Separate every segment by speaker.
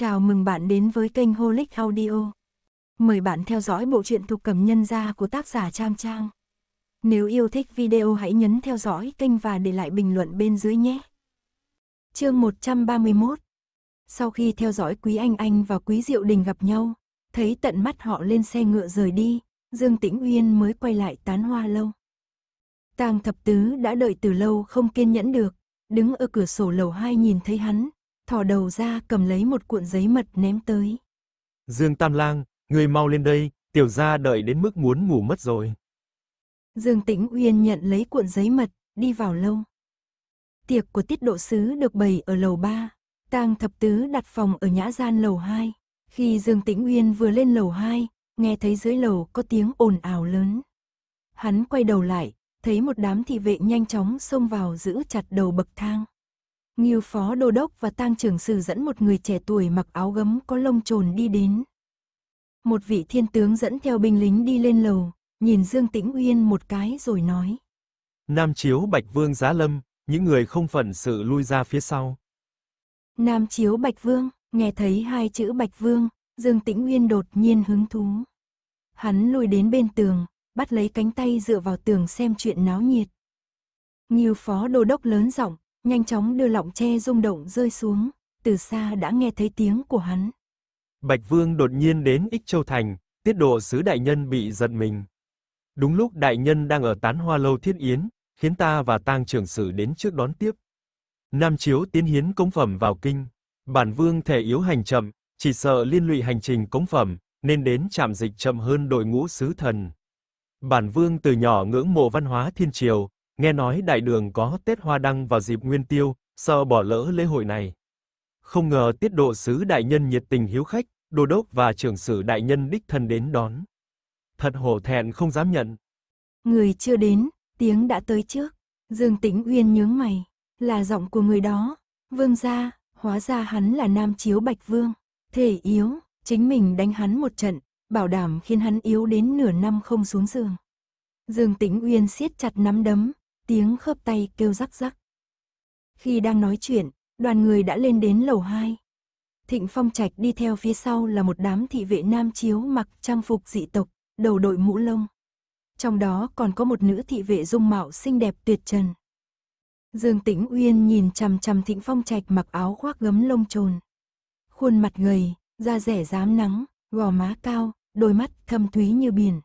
Speaker 1: Chào mừng bạn đến với kênh Holic Audio. Mời bạn theo dõi bộ truyện thuộc cầm nhân gia của tác giả Trang Trang. Nếu yêu thích video hãy nhấn theo dõi kênh và để lại bình luận bên dưới nhé. Chương 131 Sau khi theo dõi Quý Anh Anh và Quý Diệu Đình gặp nhau, thấy tận mắt họ lên xe ngựa rời đi, Dương Tĩnh Uyên mới quay lại tán hoa lâu. Tang thập tứ đã đợi từ lâu không kiên nhẫn được, đứng ở cửa sổ lầu hai nhìn thấy hắn, thò đầu ra cầm lấy một cuộn giấy mật ném tới.
Speaker 2: Dương Tam Lang, người mau lên đây, tiểu gia đợi đến mức muốn ngủ mất rồi.
Speaker 1: Dương Tĩnh Uyên nhận lấy cuộn giấy mật, đi vào lâu. Tiệc của tiết độ sứ được bày ở lầu 3, tang thập tứ đặt phòng ở nhã gian lầu 2. Khi Dương Tĩnh Uyên vừa lên lầu 2, nghe thấy dưới lầu có tiếng ồn ào lớn. Hắn quay đầu lại, thấy một đám thị vệ nhanh chóng xông vào giữ chặt đầu bậc thang. Nghiêu phó đô đốc và tang trưởng sử dẫn một người trẻ tuổi mặc áo gấm có lông trồn đi đến. Một vị thiên tướng dẫn theo binh lính đi lên lầu, nhìn Dương Tĩnh Uyên một cái rồi nói.
Speaker 2: Nam Chiếu Bạch Vương Giá Lâm, những người không phận sự lui ra phía sau.
Speaker 1: Nam Chiếu Bạch Vương, nghe thấy hai chữ Bạch Vương, Dương Tĩnh Uyên đột nhiên hứng thú. Hắn lùi đến bên tường, bắt lấy cánh tay dựa vào tường xem chuyện náo nhiệt. Nhiều phó đô đốc lớn giọng, nhanh chóng đưa lọng tre rung động rơi xuống, từ xa đã nghe thấy tiếng của hắn.
Speaker 2: Bạch Vương đột nhiên đến Ích Châu Thành, tiết độ sứ đại nhân bị giật mình. Đúng lúc đại nhân đang ở tán hoa lâu thiết yến, khiến ta và tang trưởng sử đến trước đón tiếp. Nam Chiếu tiến hiến cống phẩm vào kinh, bản vương thể yếu hành chậm, chỉ sợ liên lụy hành trình cống phẩm, nên đến trạm dịch chậm hơn đội ngũ sứ thần. Bản vương từ nhỏ ngưỡng mộ văn hóa thiên triều, Nghe nói đại đường có Tết Hoa Đăng vào dịp Nguyên Tiêu, sợ bỏ lỡ lễ hội này. Không ngờ tiết độ sứ đại nhân nhiệt tình hiếu khách, đô đốc và trưởng sử đại nhân đích thân đến đón. Thật hổ thẹn không dám nhận.
Speaker 1: Người chưa đến, tiếng đã tới trước. Dương Tĩnh Uyên nhướng mày, là giọng của người đó. Vương gia, hóa ra hắn là Nam Chiếu Bạch Vương. Thể yếu, chính mình đánh hắn một trận, bảo đảm khiến hắn yếu đến nửa năm không xuống giường. Dương Tĩnh Uyên siết chặt nắm đấm, tiếng khớp tay kêu rắc rắc. Khi đang nói chuyện, đoàn người đã lên đến lầu 2. Thịnh Phong Trạch đi theo phía sau là một đám thị vệ nam chiếu mặc trang phục dị tộc, đầu đội mũ lông. Trong đó còn có một nữ thị vệ dung mạo xinh đẹp tuyệt trần. Dương Tĩnh Uyên nhìn chằm chằm Thịnh Phong Trạch mặc áo khoác gấm lông trồn. Khuôn mặt gầy, da rẻ rám nắng, gò má cao, đôi mắt thâm thúy như biển.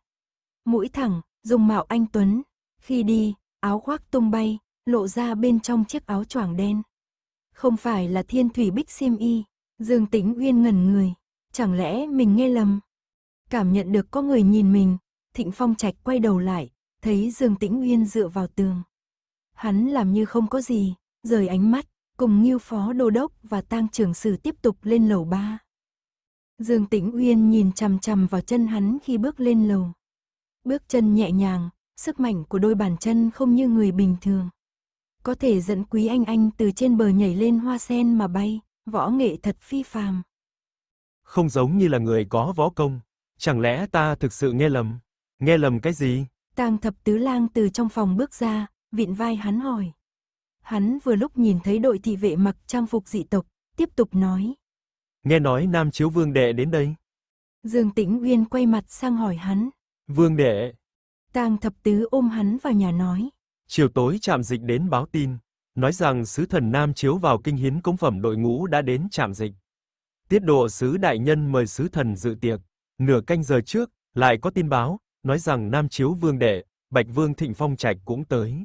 Speaker 1: Mũi thẳng, dung mạo anh Tuấn. Khi đi, áo khoác tung bay, lộ ra bên trong chiếc áo choàng đen. Không phải là thiên thủy bích xiêm y, Dương Tĩnh Uyên ngẩn người, chẳng lẽ mình nghe lầm? Cảm nhận được có người nhìn mình, Thịnh Phong Trạch quay đầu lại, thấy Dương Tĩnh Uyên dựa vào tường. Hắn làm như không có gì, rời ánh mắt, cùng Ngưu Phó Đô Đốc và Tang Trưởng Sử tiếp tục lên lầu ba. Dương Tĩnh Uyên nhìn chằm chằm vào chân hắn khi bước lên lầu. Bước chân nhẹ nhàng, sức mạnh của đôi bàn chân không như người bình thường. Có thể dẫn quý anh anh từ trên bờ nhảy lên hoa sen mà bay, võ nghệ thật phi phàm.
Speaker 2: Không giống như là người có võ công, chẳng lẽ ta thực sự nghe lầm? Nghe lầm cái gì?
Speaker 1: Tang thập tứ lang từ trong phòng bước ra, vịn vai hắn hỏi. Hắn vừa lúc nhìn thấy đội thị vệ mặc trang phục dị tộc, tiếp tục nói.
Speaker 2: Nghe nói Nam Chiếu Vương Đệ đến đây.
Speaker 1: Dương Tĩnh Uyên quay mặt sang hỏi hắn.
Speaker 2: Vương Đệ,
Speaker 1: Tang thập tứ ôm hắn vào nhà nói.
Speaker 2: Chiều tối trạm dịch đến báo tin, nói rằng sứ thần Nam chiếu vào kinh hiến cống phẩm đội ngũ đã đến trạm dịch. Tiết độ sứ đại nhân mời sứ thần dự tiệc, nửa canh giờ trước, lại có tin báo, nói rằng Nam chiếu vương đệ, Bạch vương Thịnh Phong Trạch cũng tới.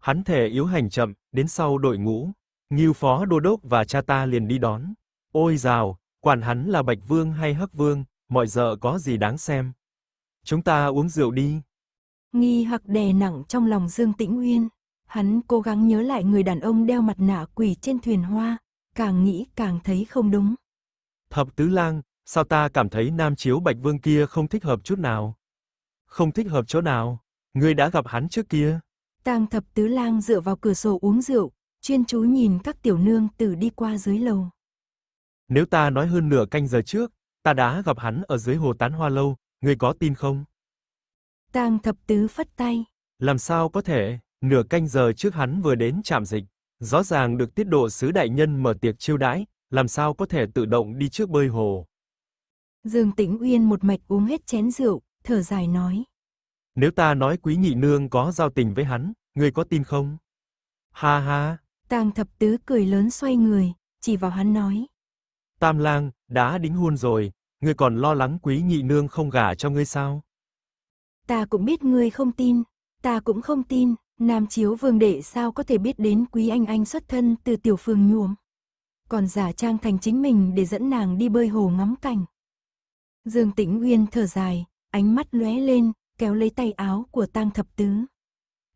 Speaker 2: Hắn thể yếu hành chậm, đến sau đội ngũ, nghiêu phó đô đốc và cha ta liền đi đón. Ôi rào, quản hắn là Bạch vương hay Hắc vương, mọi giờ có gì đáng xem. Chúng ta uống rượu đi,
Speaker 1: Nghi hoặc đè nặng trong lòng Dương Tĩnh Uyên. Hắn cố gắng nhớ lại người đàn ông đeo mặt nạ quỷ trên thuyền hoa, càng nghĩ càng thấy không đúng.
Speaker 2: Thập Tứ Lang, sao ta cảm thấy nam chiếu Bạch Vương kia không thích hợp chút nào? Không thích hợp chỗ nào? Ngươi đã gặp hắn trước kia.
Speaker 1: Tang Thập Tứ Lang dựa vào cửa sổ uống rượu, chuyên chú nhìn các tiểu nương tử đi qua dưới lầu.
Speaker 2: Nếu ta nói hơn nửa canh giờ trước, ta đã gặp hắn ở dưới hồ tán hoa lâu, ngươi có tin không?
Speaker 1: Tang thập tứ phất tay.
Speaker 2: Làm sao có thể, nửa canh giờ trước hắn vừa đến trạm dịch, rõ ràng được tiết độ sứ đại nhân mở tiệc chiêu đãi, làm sao có thể tự động đi trước bơi hồ.
Speaker 1: Dương Tĩnh Uyên một mạch uống hết chén rượu, thở dài nói.
Speaker 2: Nếu ta nói quý nhị nương có giao tình với hắn, ngươi có tin không? Ha ha.
Speaker 1: Tang thập tứ cười lớn xoay người, chỉ vào hắn nói.
Speaker 2: Tam lang, đã đính hôn rồi, ngươi còn lo lắng quý nhị nương không gả cho ngươi sao?
Speaker 1: ta cũng biết ngươi không tin, ta cũng không tin, Nam Chiếu Vương Đệ sao có thể biết đến Quý Anh Anh xuất thân từ tiểu phương nhuộm. Còn giả trang thành chính mình để dẫn nàng đi bơi hồ ngắm cảnh. Dương Tĩnh Uyên thở dài, ánh mắt lóe lên, kéo lấy tay áo của tang thập tứ.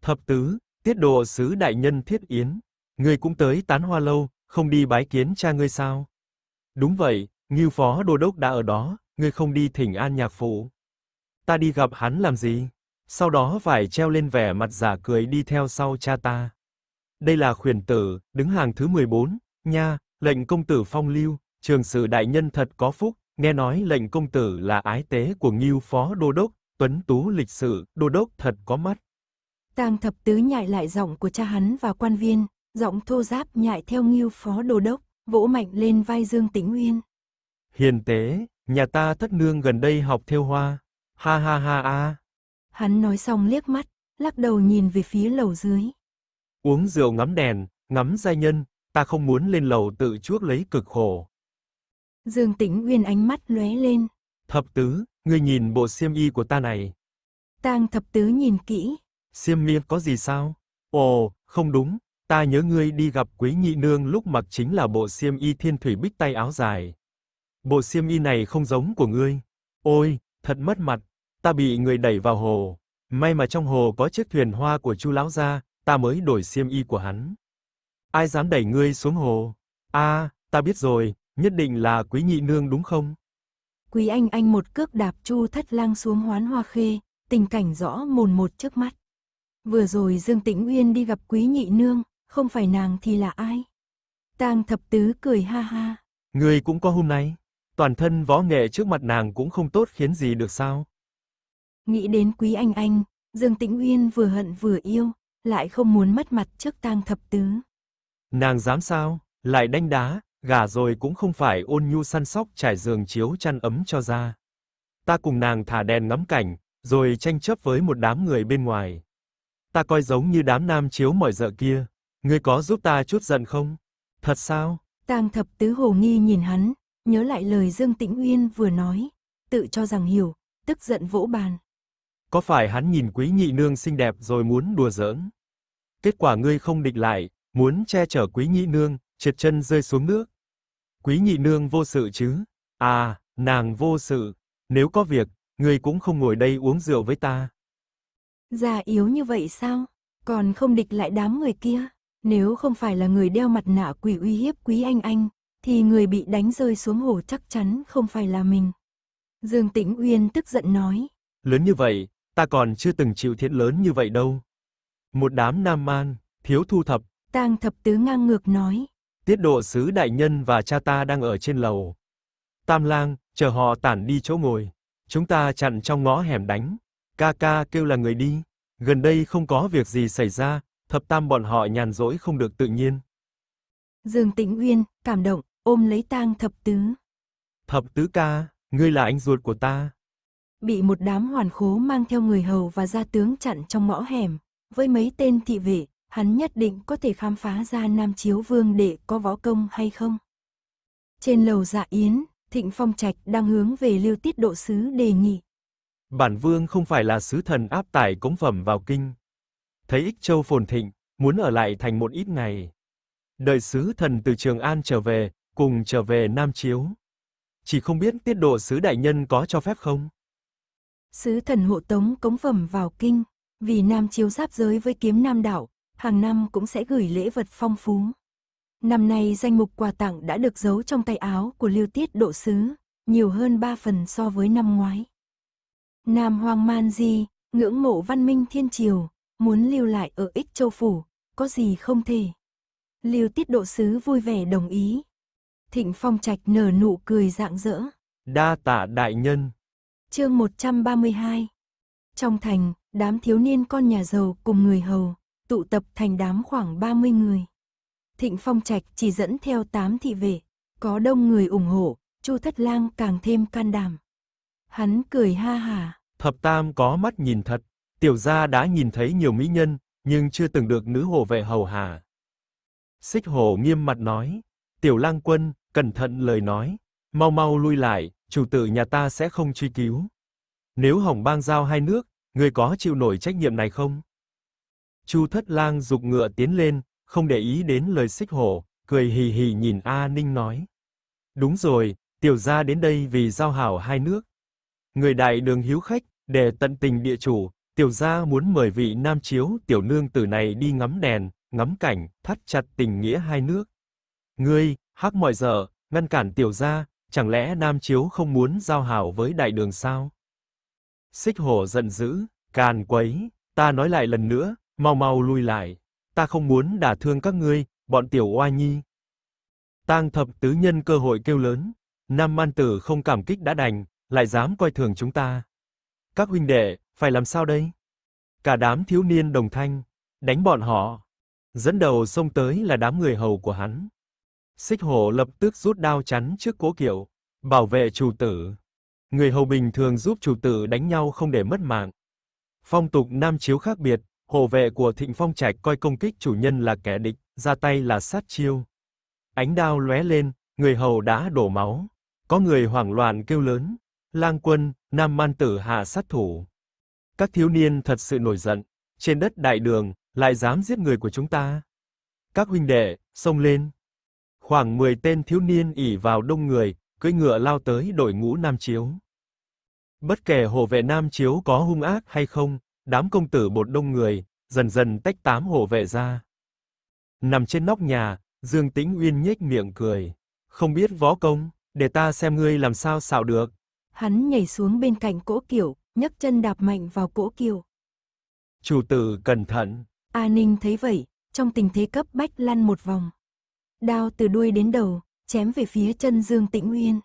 Speaker 2: Thập tứ, tiết độ sứ đại nhân thiết yến, ngươi cũng tới tán hoa lâu, không đi bái kiến cha ngươi sao? Đúng vậy, Ngưu phó đô đốc đã ở đó, ngươi không đi thỉnh an nhạc phụ ta đi gặp hắn làm gì? Sau đó phải treo lên vẻ mặt giả cười đi theo sau cha ta. Đây là khuyển tử, đứng hàng thứ 14, nha, lệnh công tử phong lưu, trường sử đại nhân thật có phúc, nghe nói lệnh công tử là ái tế của nghiêu phó đô đốc, tuấn tú lịch sự, đô đốc thật có mắt.
Speaker 1: Tang thập tứ nhại lại giọng của cha hắn và quan viên, giọng thô giáp nhại theo nghiêu phó đô đốc, vỗ mạnh lên vai Dương Tĩnh Uyên.
Speaker 2: Hiền tế, nhà ta thất nương gần đây học theo hoa, Ha ha ha a.
Speaker 1: Hắn nói xong liếc mắt, lắc đầu nhìn về phía lầu dưới.
Speaker 2: Uống rượu ngắm đèn, ngắm giai nhân, ta không muốn lên lầu tự chuốc lấy cực khổ.
Speaker 1: Dương Tĩnh Uyên ánh mắt lóe lên.
Speaker 2: Thập tứ, ngươi nhìn bộ xiêm y của ta này.
Speaker 1: Tang thập tứ nhìn kỹ.
Speaker 2: Xiêm y có gì sao? Ồ, không đúng, ta nhớ ngươi đi gặp Quý Nhị Nương lúc mặc chính là bộ xiêm y thiên thủy bích tay áo dài. Bộ xiêm y này không giống của ngươi. Ôi, thật mất mặt, ta bị người đẩy vào hồ, may mà trong hồ có chiếc thuyền hoa của Chu lão gia, ta mới đổi xiêm y của hắn. Ai dám đẩy ngươi xuống hồ? A, ta biết rồi, nhất định là Quý nhị nương đúng không?
Speaker 1: Quý anh anh một cước đạp Chu Thất Lang xuống Hoán Hoa Khê, tình cảnh rõ mồn một trước mắt. Vừa rồi Dương Tĩnh Uyên đi gặp Quý nhị nương, không phải nàng thì là ai? Tang thập tứ cười ha ha.
Speaker 2: Ngươi cũng có hôm nay, toàn thân võ nghệ trước mặt nàng cũng không tốt khiến gì được sao?
Speaker 1: Nghĩ đến quý anh anh, Dương Tĩnh Uyên vừa hận vừa yêu, lại không muốn mất mặt trước tang thập tứ.
Speaker 2: Nàng dám sao, lại đánh đá, gả rồi cũng không phải ôn nhu săn sóc trải giường chiếu chăn ấm cho ra. Ta cùng nàng thả đèn ngắm cảnh, rồi tranh chấp với một đám người bên ngoài. Ta coi giống như đám nam chiếu mọi dợ kia, ngươi có giúp ta chút giận không? Thật sao?
Speaker 1: Tang thập tứ hồ nghi nhìn hắn, nhớ lại lời Dương Tĩnh Uyên vừa nói, tự cho rằng hiểu, tức giận vỗ bàn.
Speaker 2: Có phải hắn nhìn quý nhị nương xinh đẹp rồi muốn đùa giỡn? Kết quả ngươi không địch lại, muốn che chở quý nhị nương, trượt chân rơi xuống nước. Quý nhị nương vô sự chứ? À, nàng vô sự. Nếu có việc, ngươi cũng không ngồi đây uống rượu với ta.
Speaker 1: Già yếu như vậy sao? Còn không địch lại đám người kia. Nếu không phải là người đeo mặt nạ quỷ uy hiếp quý anh anh, thì người bị đánh rơi xuống hồ chắc chắn không phải là mình. Dương Tĩnh Uyên tức giận nói.
Speaker 2: Lớn như vậy, ta còn chưa từng chịu thiệt lớn như vậy đâu. Một đám nam man, thiếu thu thập.
Speaker 1: Tang thập tứ ngang ngược nói.
Speaker 2: Tiết độ sứ đại nhân và cha ta đang ở trên lầu. Tam lang, chờ họ tản đi chỗ ngồi. Chúng ta chặn trong ngõ hẻm đánh. Ca ca kêu là người đi. Gần đây không có việc gì xảy ra, thập tam bọn họ nhàn rỗi không được tự nhiên.
Speaker 1: Dương Tĩnh Uyên, cảm động, ôm lấy tang thập tứ.
Speaker 2: Thập tứ ca, ngươi là anh ruột của ta
Speaker 1: bị một đám hoàn khố mang theo người hầu và gia tướng chặn trong ngõ hẻm. Với mấy tên thị vệ, hắn nhất định có thể khám phá ra Nam Chiếu Vương để có võ công hay không. Trên lầu dạ yến, Thịnh Phong Trạch đang hướng về lưu tiết độ sứ đề nghị.
Speaker 2: Bản vương không phải là sứ thần áp tải cống phẩm vào kinh. Thấy ích châu phồn thịnh, muốn ở lại thành một ít ngày. Đợi sứ thần từ Trường An trở về, cùng trở về Nam Chiếu. Chỉ không biết tiết độ sứ đại nhân có cho phép không?
Speaker 1: sứ thần hộ tống cống phẩm vào kinh, vì Nam chiếu giáp giới với kiếm Nam đảo, hàng năm cũng sẽ gửi lễ vật phong phú. Năm nay danh mục quà tặng đã được giấu trong tay áo của lưu tiết độ sứ, nhiều hơn ba phần so với năm ngoái. Nam hoàng man di, ngưỡng mộ văn minh thiên triều, muốn lưu lại ở ích châu phủ, có gì không thể. Lưu tiết độ sứ vui vẻ đồng ý. Thịnh phong trạch nở nụ cười rạng rỡ.
Speaker 2: Đa tạ đại nhân.
Speaker 1: Chương 132 Trong thành, đám thiếu niên con nhà giàu cùng người hầu, tụ tập thành đám khoảng 30 người. Thịnh Phong Trạch chỉ dẫn theo 8 thị vệ, có đông người ủng hộ, Chu Thất Lang càng thêm can đảm. Hắn cười ha hả.
Speaker 2: Thập Tam có mắt nhìn thật, tiểu gia đã nhìn thấy nhiều mỹ nhân, nhưng chưa từng được nữ hộ vệ hầu hà. Xích hồ nghiêm mặt nói, "Tiểu Lang quân, cẩn thận lời nói, Mau mau lui lại, chủ tử nhà ta sẽ không truy cứu. Nếu hỏng bang giao hai nước, ngươi có chịu nổi trách nhiệm này không? Chu Thất Lang dục ngựa tiến lên, không để ý đến lời xích hổ, cười hì hì nhìn A Ninh nói. Đúng rồi, tiểu gia đến đây vì giao hảo hai nước. Người đại đường hiếu khách, để tận tình địa chủ, tiểu gia muốn mời vị nam chiếu tiểu nương tử này đi ngắm đèn, ngắm cảnh, thắt chặt tình nghĩa hai nước. Ngươi, hắc mọi giờ, ngăn cản tiểu gia, Chẳng lẽ Nam Chiếu không muốn giao hảo với đại đường sao? Xích hổ giận dữ, càn quấy, ta nói lại lần nữa, mau mau lui lại, ta không muốn đả thương các ngươi, bọn tiểu oa nhi. Tang thập tứ nhân cơ hội kêu lớn, Nam Man Tử không cảm kích đã đành, lại dám coi thường chúng ta. Các huynh đệ, phải làm sao đây? Cả đám thiếu niên đồng thanh, đánh bọn họ. Dẫn đầu xông tới là đám người hầu của hắn. Xích hổ lập tức rút đao chắn trước cố kiệu, bảo vệ chủ tử. Người hầu bình thường giúp chủ tử đánh nhau không để mất mạng. Phong tục Nam Chiếu khác biệt, hộ vệ của Thịnh Phong Trạch coi công kích chủ nhân là kẻ địch, ra tay là sát chiêu. Ánh đao lóe lên, người hầu đã đổ máu. Có người hoảng loạn kêu lớn, lang quân, nam man tử hạ sát thủ. Các thiếu niên thật sự nổi giận, trên đất đại đường, lại dám giết người của chúng ta. Các huynh đệ, xông lên. Khoảng 10 tên thiếu niên ỉ vào đông người, cưỡi ngựa lao tới đội ngũ Nam Chiếu. Bất kể hộ vệ Nam Chiếu có hung ác hay không, đám công tử bột đông người, dần dần tách tám hộ vệ ra. Nằm trên nóc nhà, Dương Tĩnh Uyên nhếch miệng cười. Không biết võ công, để ta xem ngươi làm sao xạo được.
Speaker 1: Hắn nhảy xuống bên cạnh cỗ kiệu, nhấc chân đạp mạnh vào cỗ kiệu.
Speaker 2: Chủ tử cẩn thận.
Speaker 1: A Ninh thấy vậy, trong tình thế cấp bách lăn một vòng đao từ đuôi đến đầu, chém về phía chân Dương Tĩnh Uyên.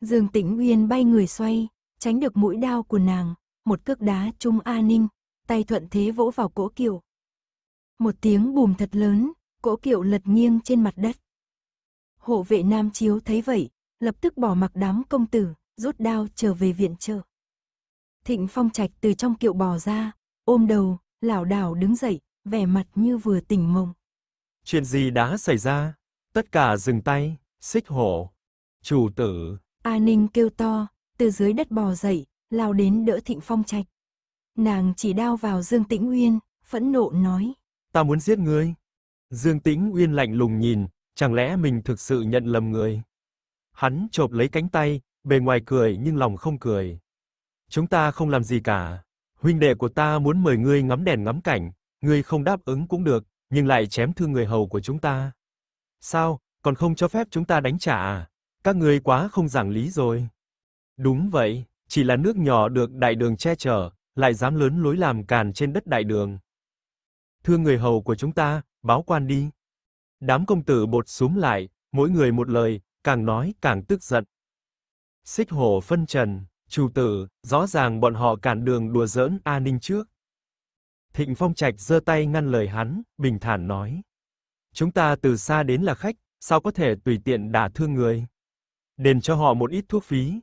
Speaker 1: Dương Tĩnh Uyên bay người xoay, tránh được mũi đao của nàng, một cước đá trung A Ninh, tay thuận thế vỗ vào cỗ kiệu. Một tiếng bùm thật lớn, cỗ kiệu lật nghiêng trên mặt đất. Hộ vệ Nam Chiếu thấy vậy, lập tức bỏ mặc đám công tử, rút đao trở về viện trợ. Thịnh Phong Trạch từ trong kiệu bò ra, ôm đầu, lảo đảo đứng dậy, vẻ mặt như vừa tỉnh mộng.
Speaker 2: Chuyện gì đã xảy ra? Tất cả dừng tay, xích hổ. Chủ tử.
Speaker 1: A Ninh kêu to, từ dưới đất bò dậy, lao đến đỡ Thịnh Phong Trạch. Nàng chỉ đao vào Dương Tĩnh Uyên, phẫn nộ nói.
Speaker 2: Ta muốn giết ngươi. Dương Tĩnh Uyên lạnh lùng nhìn, chẳng lẽ mình thực sự nhận lầm người? Hắn chộp lấy cánh tay, bề ngoài cười nhưng lòng không cười. Chúng ta không làm gì cả. Huynh đệ của ta muốn mời ngươi ngắm đèn ngắm cảnh, ngươi không đáp ứng cũng được, nhưng lại chém thương người hầu của chúng ta. Sao, còn không cho phép chúng ta đánh trả à? Các ngươi quá không giảng lý rồi. Đúng vậy, chỉ là nước nhỏ được đại đường che chở, lại dám lớn lối làm càn trên đất đại đường. Thưa người hầu của chúng ta, báo quan đi. Đám công tử bột súm lại, mỗi người một lời, càng nói càng tức giận. Xích hổ phân trần, chủ tử, rõ ràng bọn họ cản đường đùa giỡn an ninh trước. Thịnh Phong Trạch giơ tay ngăn lời hắn, bình thản nói: "Chúng ta từ xa đến là khách, sao có thể tùy tiện đả thương người? Đền cho họ một ít thuốc phí."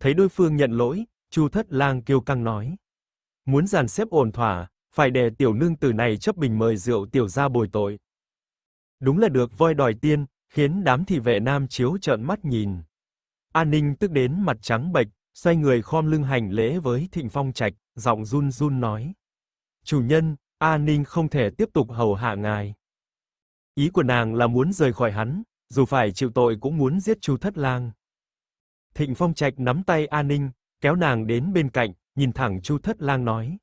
Speaker 2: Thấy đối phương nhận lỗi, Chu Thất Lang kiêu căng nói: "Muốn dàn xếp ổn thỏa, phải để tiểu nương tử này chấp bình mời rượu tiểu gia bồi tội." Đúng là được voi đòi tiên, khiến đám thị vệ nam chiếu trợn mắt nhìn. An Ninh tức đến mặt trắng bệch, xoay người khom lưng hành lễ với Thịnh Phong Trạch, giọng run run nói: Chủ nhân, A Ninh không thể tiếp tục hầu hạ ngài. Ý của nàng là muốn rời khỏi hắn, dù phải chịu tội cũng muốn giết Chu Thất Lang. Thịnh Phong Trạch nắm tay A Ninh, kéo nàng đến bên cạnh, nhìn thẳng Chu Thất Lang nói: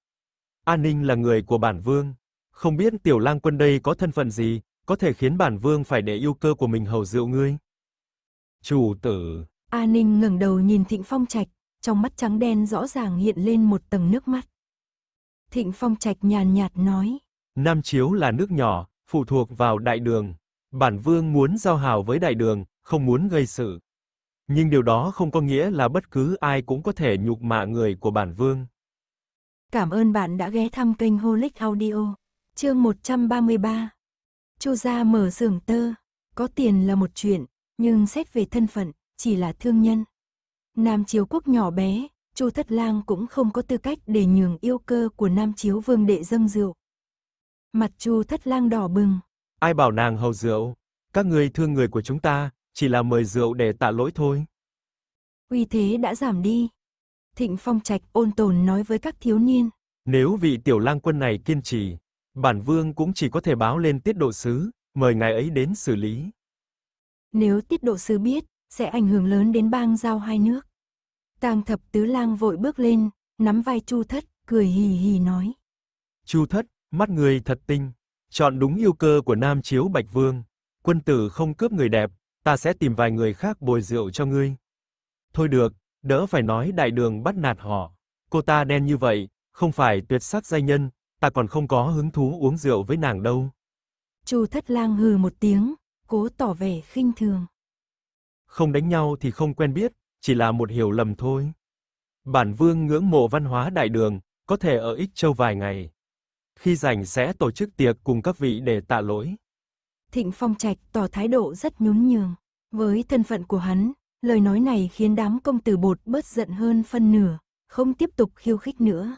Speaker 2: "A Ninh là người của bản vương, không biết tiểu lang quân đây có thân phận gì, có thể khiến bản vương phải để yêu cơ của mình hầu rượu ngươi?" "Chủ tử."
Speaker 1: A Ninh ngẩng đầu nhìn Thịnh Phong Trạch, trong mắt trắng đen rõ ràng hiện lên một tầng nước mắt. Thịnh Phong Trạch nhàn nhạt nói.
Speaker 2: Nam Chiếu là nước nhỏ, phụ thuộc vào đại đường. Bản Vương muốn giao hảo với đại đường, không muốn gây sự. Nhưng điều đó không có nghĩa là bất cứ ai cũng có thể nhục mạ người của bản Vương.
Speaker 1: Cảm ơn bạn đã ghé thăm kênh Holic Audio. Chương 133 Chu gia mở xưởng tơ, có tiền là một chuyện, nhưng xét về thân phận, chỉ là thương nhân. Nam Chiếu quốc nhỏ bé, Chu Thất Lang cũng không có tư cách để nhường yêu cơ của Nam Chiếu Vương đệ dâng rượu. Mặt Chu Thất Lang đỏ bừng.
Speaker 2: Ai bảo nàng hầu rượu? Các ngươi thương người của chúng ta, chỉ là mời rượu để tạ lỗi thôi.
Speaker 1: Uy thế đã giảm đi. Thịnh Phong Trạch ôn tồn nói với các thiếu niên.
Speaker 2: Nếu vị tiểu lang quân này kiên trì, bản vương cũng chỉ có thể báo lên tiết độ sứ, mời ngài ấy đến xử lý.
Speaker 1: Nếu tiết độ sứ biết, sẽ ảnh hưởng lớn đến bang giao hai nước. Tang thập tứ lang vội bước lên, nắm vai Chu Thất, cười hì hì nói.
Speaker 2: Chu Thất, mắt người thật tinh, chọn đúng yêu cơ của Nam Chiếu Bạch Vương. Quân tử không cướp người đẹp, ta sẽ tìm vài người khác bồi rượu cho ngươi. Thôi được, đỡ phải nói đại đường bắt nạt họ. Cô ta đen như vậy, không phải tuyệt sắc giai nhân, ta còn không có hứng thú uống rượu với nàng đâu. Chu
Speaker 1: Thất Lang hừ một tiếng, cố tỏ vẻ khinh thường.
Speaker 2: Không đánh nhau thì không quen biết, chỉ là một hiểu lầm thôi. Bản Vương ngưỡng mộ văn hóa đại đường, có thể ở Ích Châu vài ngày. Khi rảnh sẽ tổ chức tiệc cùng các vị để tạ lỗi.
Speaker 1: Thịnh Phong Trạch tỏ thái độ rất nhún nhường. Với thân phận của hắn, lời nói này khiến đám công tử bột bớt giận hơn phân nửa, không tiếp tục khiêu khích nữa.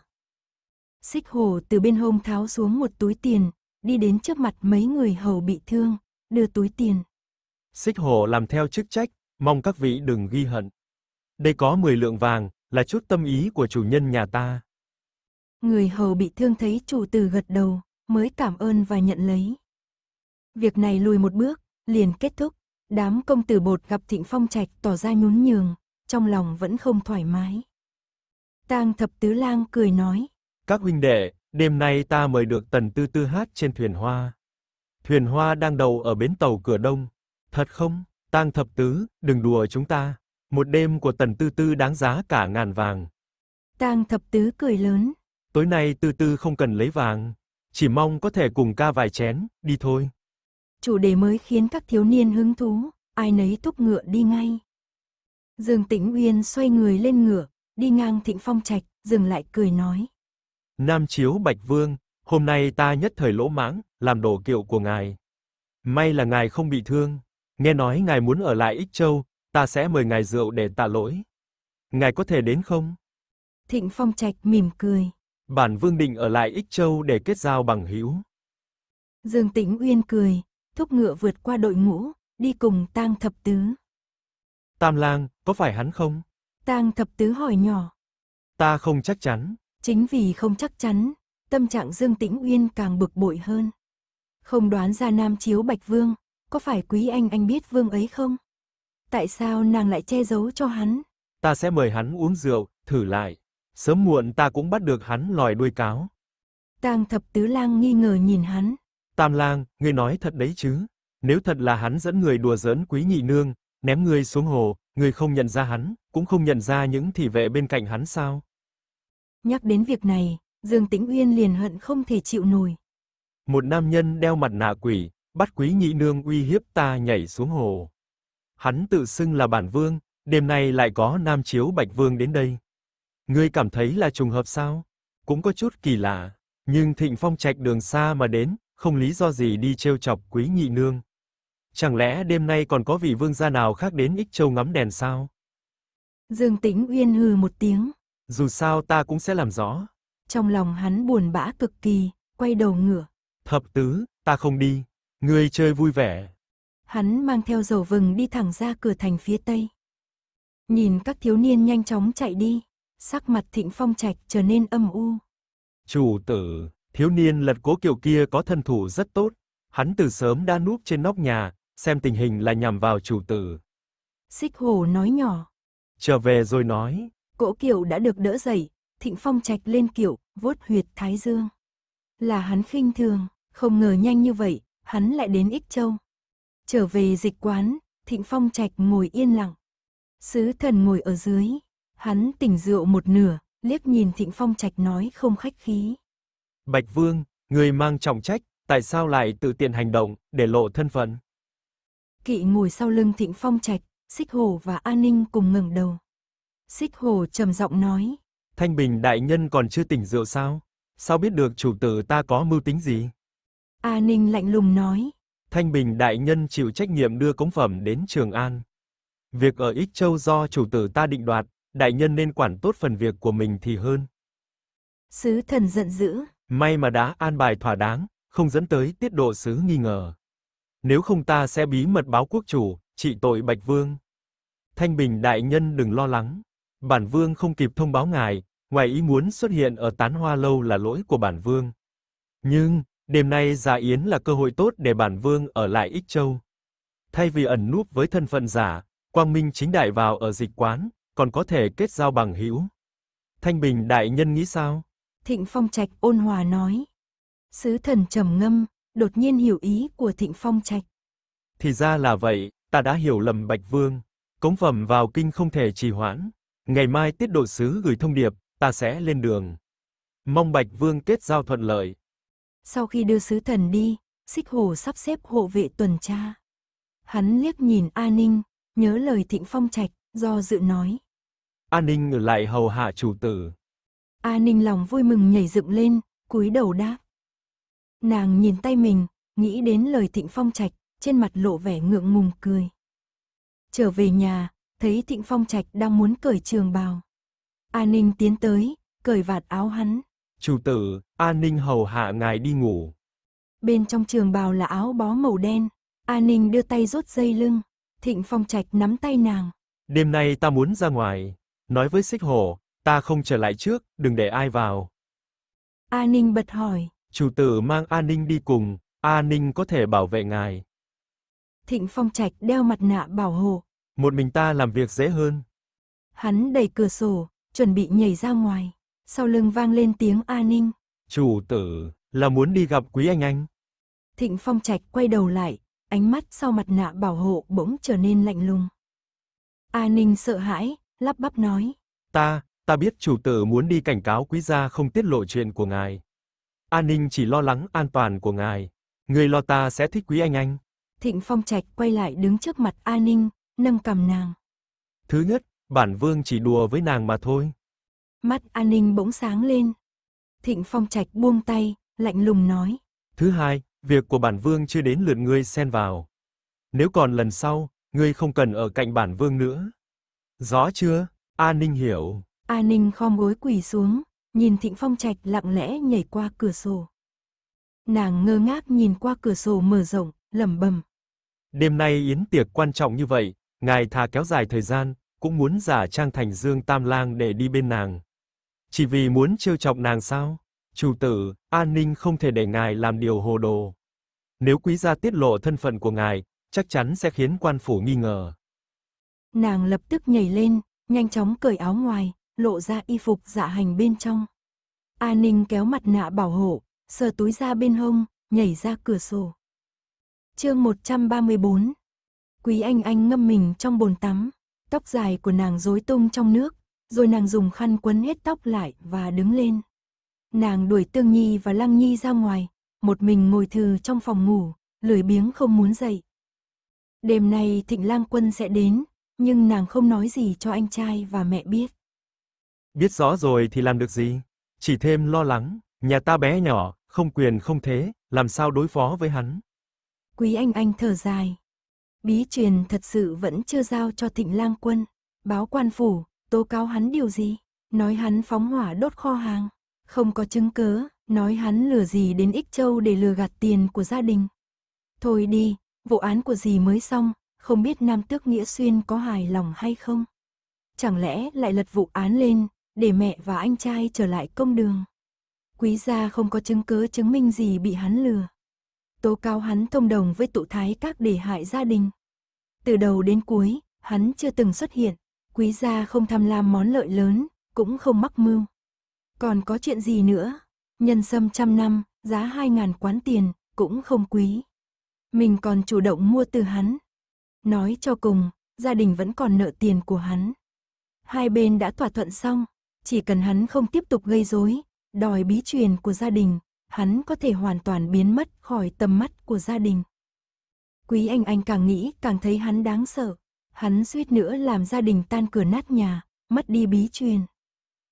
Speaker 1: Xích hồ từ bên hông tháo xuống một túi tiền, đi đến trước mặt mấy người hầu bị thương, đưa túi tiền.
Speaker 2: Xích hồ làm theo chức trách, mong các vị đừng ghi hận. Đây có 10 lượng vàng, là chút tâm ý của chủ nhân nhà ta.
Speaker 1: Người hầu bị thương thấy chủ tử gật đầu, mới cảm ơn và nhận lấy. Việc này lùi một bước, liền kết thúc. Đám công tử bột gặp Thịnh Phong Trạch tỏ ra nhún nhường, trong lòng vẫn không thoải mái. Tang Thập Tứ Lang cười nói:
Speaker 2: "Các huynh đệ, đêm nay ta mời được Tần Tư Tư hát trên thuyền hoa. Thuyền hoa đang đầu ở bến tàu cửa Đông. Thật không? Tang Thập Tứ, đừng đùa chúng ta." Một đêm của Tần Tư Tư đáng giá cả ngàn vàng.
Speaker 1: Tang thập tứ cười lớn.
Speaker 2: Tối nay Tư Tư không cần lấy vàng, chỉ mong có thể cùng ca vài chén, đi thôi.
Speaker 1: Chủ đề mới khiến các thiếu niên hứng thú, ai nấy thúc ngựa đi ngay. Dương Tĩnh Uyên xoay người lên ngựa, đi ngang Thịnh Phong Trạch, dừng lại cười nói:
Speaker 2: "Nam chiếu Bạch Vương, hôm nay ta nhất thời lỗ mãng, làm đổ kiệu của ngài. May là ngài không bị thương, nghe nói ngài muốn ở lại Ích Châu, ta sẽ mời ngài rượu để tạ lỗi. Ngài có thể đến không?
Speaker 1: Thịnh Phong Trạch mỉm cười.
Speaker 2: Bản vương định ở lại Ích Châu để kết giao bằng hữu.
Speaker 1: Dương Tĩnh Uyên cười, thúc ngựa vượt qua đội ngũ, đi cùng Tang Thập Tứ.
Speaker 2: Tam Lang, có phải hắn không?
Speaker 1: Tang Thập Tứ hỏi nhỏ.
Speaker 2: Ta không chắc chắn.
Speaker 1: Chính vì không chắc chắn, tâm trạng Dương Tĩnh Uyên càng bực bội hơn. Không đoán ra Nam Chiếu Bạch Vương, có phải quý anh anh biết vương ấy không? Tại sao nàng lại che giấu cho hắn?
Speaker 2: Ta sẽ mời hắn uống rượu, thử lại. Sớm muộn ta cũng bắt được hắn lòi đuôi cáo.
Speaker 1: Tang thập tứ lang nghi ngờ nhìn hắn.
Speaker 2: Tam lang, ngươi nói thật đấy chứ? Nếu thật là hắn dẫn người đùa giỡn quý nhị nương, ném ngươi xuống hồ, ngươi không nhận ra hắn, cũng không nhận ra những thị vệ bên cạnh hắn sao?
Speaker 1: Nhắc đến việc này, Dương Tĩnh Uyên liền hận không thể chịu nổi.
Speaker 2: Một nam nhân đeo mặt nạ quỷ, bắt quý nhị nương uy hiếp ta nhảy xuống hồ hắn tự xưng là bản vương, đêm nay lại có Nam Chiếu Bạch Vương đến đây. Ngươi cảm thấy là trùng hợp sao? Cũng có chút kỳ lạ, nhưng Thịnh Phong Trạch đường xa mà đến, không lý do gì đi trêu chọc Quý Nhị Nương. Chẳng lẽ đêm nay còn có vị vương gia nào khác đến Ích Châu ngắm đèn sao?
Speaker 1: Dương Tĩnh Uyên hừ một tiếng.
Speaker 2: Dù sao ta cũng sẽ làm rõ.
Speaker 1: Trong lòng hắn buồn bã cực kỳ, quay đầu ngửa.
Speaker 2: Thập tứ, ta không đi. Ngươi chơi vui vẻ,
Speaker 1: hắn mang theo dầu vừng đi thẳng ra cửa thành phía tây. Nhìn các thiếu niên nhanh chóng chạy đi, sắc mặt thịnh phong trạch trở nên âm u.
Speaker 2: Chủ tử, thiếu niên lật cố kiệu kia có thân thủ rất tốt, hắn từ sớm đã núp trên nóc nhà, xem tình hình là nhằm vào chủ tử.
Speaker 1: Xích hồ nói nhỏ.
Speaker 2: Trở về rồi nói.
Speaker 1: Cỗ kiệu đã được đỡ dậy, thịnh phong trạch lên kiệu, vuốt huyệt thái dương. Là hắn khinh thường, không ngờ nhanh như vậy, hắn lại đến Ích Châu, Trở về dịch quán, Thịnh Phong Trạch ngồi yên lặng. Sứ thần ngồi ở dưới, hắn tỉnh rượu một nửa, liếc nhìn Thịnh Phong Trạch nói không khách khí.
Speaker 2: Bạch Vương, người mang trọng trách, tại sao lại tự tiện hành động, để lộ thân phận?
Speaker 1: Kỵ ngồi sau lưng Thịnh Phong Trạch, Xích Hồ và An Ninh cùng ngẩng đầu. Xích Hồ trầm giọng nói.
Speaker 2: Thanh Bình đại nhân còn chưa tỉnh rượu sao? Sao biết được chủ tử ta có mưu tính gì?
Speaker 1: A Ninh lạnh lùng nói.
Speaker 2: Thanh Bình đại nhân chịu trách nhiệm đưa cống phẩm đến Trường An. Việc ở Ích Châu do chủ tử ta định đoạt, đại nhân nên quản tốt phần việc của mình thì hơn.
Speaker 1: Sứ thần giận dữ.
Speaker 2: May mà đã an bài thỏa đáng, không dẫn tới tiết độ sứ nghi ngờ. Nếu không ta sẽ bí mật báo quốc chủ, trị tội Bạch Vương. Thanh Bình đại nhân đừng lo lắng. Bản Vương không kịp thông báo ngài, ngoài ý muốn xuất hiện ở tán hoa lâu là lỗi của Bản Vương. Nhưng, Đêm nay Gia Yến là cơ hội tốt để bản vương ở lại Ích Châu. Thay vì ẩn núp với thân phận giả, Quang Minh chính đại vào ở dịch quán, còn có thể kết giao bằng hữu. Thanh Bình đại nhân nghĩ sao? Thịnh
Speaker 1: Phong Trạch ôn hòa nói. Sứ thần trầm ngâm, đột nhiên hiểu ý của Thịnh Phong Trạch.
Speaker 2: Thì ra là vậy, ta đã hiểu lầm Bạch Vương. Cống phẩm vào kinh không thể trì hoãn. Ngày mai tiết độ sứ gửi thông điệp, ta sẽ lên đường. Mong Bạch Vương kết giao thuận lợi.
Speaker 1: Sau khi đưa sứ thần đi, xích hồ sắp xếp hộ vệ tuần tra. Hắn liếc nhìn A Ninh, nhớ lời thịnh phong trạch, do dự nói.
Speaker 2: A Ninh ở lại hầu hạ chủ tử.
Speaker 1: A Ninh lòng vui mừng nhảy dựng lên, cúi đầu đáp. Nàng nhìn tay mình, nghĩ đến lời thịnh phong trạch, trên mặt lộ vẻ ngượng ngùng cười. Trở về nhà, thấy thịnh phong trạch đang muốn cởi trường bào. A Ninh tiến tới, cởi vạt áo hắn.
Speaker 2: Chủ tử, An Ninh hầu hạ ngài đi ngủ.
Speaker 1: Bên trong trường bào là áo bó màu đen, An Ninh đưa tay rút dây lưng, Thịnh Phong Trạch nắm tay nàng.
Speaker 2: Đêm nay ta muốn ra ngoài, nói với Xích Hổ, ta không trở lại trước, đừng để ai vào.
Speaker 1: An Ninh bật hỏi.
Speaker 2: Chủ tử mang An Ninh đi cùng, An Ninh có thể bảo vệ ngài.
Speaker 1: Thịnh Phong Trạch đeo mặt nạ bảo hộ.
Speaker 2: Một mình ta làm việc dễ hơn.
Speaker 1: Hắn đẩy cửa sổ, chuẩn bị nhảy ra ngoài sau lưng vang lên tiếng A Ninh.
Speaker 2: Chủ tử, là muốn đi gặp quý anh anh.
Speaker 1: Thịnh Phong Trạch quay đầu lại, ánh mắt sau mặt nạ bảo hộ bỗng trở nên lạnh lùng. A Ninh sợ hãi, lắp bắp nói.
Speaker 2: Ta, ta biết chủ tử muốn đi cảnh cáo quý gia không tiết lộ chuyện của ngài. A Ninh chỉ lo lắng an toàn của ngài. Người lo ta sẽ thích quý anh anh.
Speaker 1: Thịnh Phong Trạch quay lại đứng trước mặt A Ninh, nâng cầm nàng.
Speaker 2: Thứ nhất, bản vương chỉ đùa với nàng mà thôi.
Speaker 1: Mắt an ninh bỗng sáng lên. Thịnh Phong Trạch buông tay, lạnh lùng nói.
Speaker 2: Thứ hai, việc của bản vương chưa đến lượt ngươi xen vào. Nếu còn lần sau, ngươi không cần ở cạnh bản vương nữa. Rõ chưa? A Ninh hiểu.
Speaker 1: A Ninh khom gối quỳ xuống, nhìn Thịnh Phong Trạch lặng lẽ nhảy qua cửa sổ. Nàng ngơ ngác nhìn qua cửa sổ mở rộng, lẩm bẩm.
Speaker 2: Đêm nay yến tiệc quan trọng như vậy, ngài thà kéo dài thời gian, cũng muốn giả trang thành Dương Tam Lang để đi bên nàng. Chỉ vì muốn trêu chọc nàng sao? Chủ tử, An Ninh không thể để ngài làm điều hồ đồ. Nếu quý gia tiết lộ thân phận của ngài, chắc chắn sẽ khiến quan phủ nghi ngờ.
Speaker 1: Nàng lập tức nhảy lên, nhanh chóng cởi áo ngoài, lộ ra y phục dạ hành bên trong. an Ninh kéo mặt nạ bảo hộ, sờ túi ra bên hông, nhảy ra cửa sổ. Chương 134. Quý Anh Anh ngâm mình trong bồn tắm, tóc dài của nàng rối tung trong nước, rồi nàng dùng khăn quấn hết tóc lại và đứng lên. Nàng đuổi Tương Nhi và Lăng Nhi ra ngoài, một mình ngồi thư trong phòng ngủ, lười biếng không muốn dậy. Đêm nay Thịnh Lang Quân sẽ đến, nhưng nàng không nói gì cho anh trai và mẹ biết.
Speaker 2: Biết rõ rồi thì làm được gì? Chỉ thêm lo lắng, nhà ta bé nhỏ, không quyền không thế, làm sao đối phó với hắn?
Speaker 1: Quý anh anh thở dài. Bí truyền thật sự vẫn chưa giao cho Thịnh Lang Quân, báo quan phủ, tố cáo hắn điều gì? Nói hắn phóng hỏa đốt kho hàng, không có chứng cớ, nói hắn lừa gì đến Ích Châu để lừa gạt tiền của gia đình. Thôi đi, vụ án của gì mới xong, không biết Nam Tước Nghĩa Xuyên có hài lòng hay không? Chẳng lẽ lại lật vụ án lên, để mẹ và anh trai trở lại công đường? Quý gia không có chứng cớ chứng minh gì bị hắn lừa. Tố cáo hắn thông đồng với tụ thái các để hại gia đình. Từ đầu đến cuối, hắn chưa từng xuất hiện, Quý gia không tham lam món lợi lớn, cũng không mắc mưu. Còn có chuyện gì nữa? Nhân sâm trăm năm, giá hai ngàn quán tiền, cũng không quý. Mình còn chủ động mua từ hắn. Nói cho cùng, gia đình vẫn còn nợ tiền của hắn. Hai bên đã thỏa thuận xong, chỉ cần hắn không tiếp tục gây rối, đòi bí truyền của gia đình, hắn có thể hoàn toàn biến mất khỏi tầm mắt của gia đình. Quý Anh Anh càng nghĩ càng thấy hắn đáng sợ. Hắn suýt nữa làm gia đình tan cửa nát nhà, mất đi bí truyền.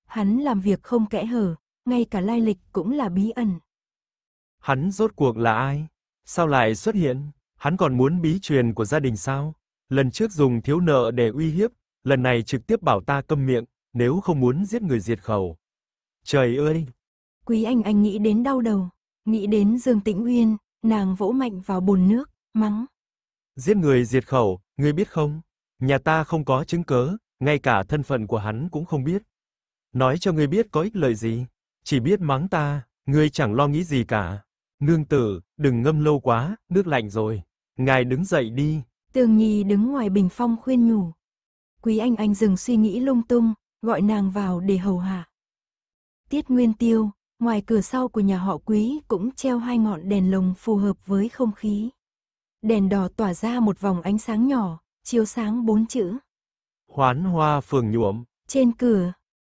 Speaker 1: Hắn làm việc không kẽ hở, ngay cả lai lịch
Speaker 2: cũng là bí ẩn. Hắn rốt cuộc là ai? Sao lại xuất hiện? Hắn còn muốn bí truyền của gia đình sao? Lần trước dùng thiếu nợ để uy hiếp, lần này trực tiếp bảo ta câm miệng, nếu không muốn giết người diệt khẩu. Trời ơi!
Speaker 1: Quý anh anh nghĩ đến đau đầu, nghĩ đến Dương Tĩnh Uyên, nàng vỗ mạnh vào bồn nước, mắng.
Speaker 2: Giết người diệt khẩu, ngươi biết không? Nhà ta không có chứng cớ, ngay cả thân phận của hắn cũng không biết. Nói cho ngươi biết có ích lợi gì? Chỉ biết mắng ta, ngươi chẳng lo nghĩ gì cả. Nương tử, đừng ngâm lâu quá, nước lạnh rồi. Ngài đứng dậy đi.
Speaker 1: Tường Nhi đứng ngoài bình phong khuyên nhủ. Quý Anh Anh dừng suy nghĩ lung tung, gọi nàng vào để hầu hạ. Tiết Nguyên Tiêu, ngoài cửa sau của nhà họ Quý cũng treo hai ngọn đèn lồng phù hợp với không khí. Đèn đỏ tỏa ra một vòng ánh sáng nhỏ, chiếu sáng bốn chữ.
Speaker 2: Hoán hoa phường nhuộm.
Speaker 1: Trên cửa,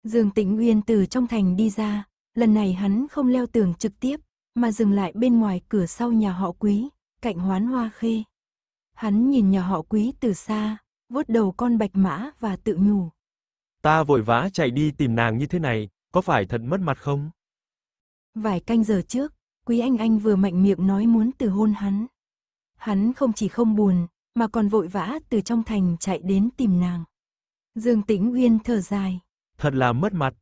Speaker 1: Dương Tĩnh nguyên từ trong thành đi ra, lần này hắn không leo tường trực tiếp, mà dừng lại bên ngoài cửa sau nhà họ quý, cạnh hoán hoa khê. Hắn nhìn nhà họ quý từ xa, vuốt đầu con bạch mã và tự
Speaker 2: nhủ. Ta vội vã chạy đi tìm nàng như thế này, có phải thật mất mặt không?
Speaker 1: Vài canh giờ trước, Quý Anh Anh vừa mạnh miệng nói muốn từ hôn hắn. Hắn không chỉ không buồn, mà còn vội vã từ trong thành chạy đến tìm nàng. Dương Tĩnh Uyên thở dài.
Speaker 2: Thật là mất mặt.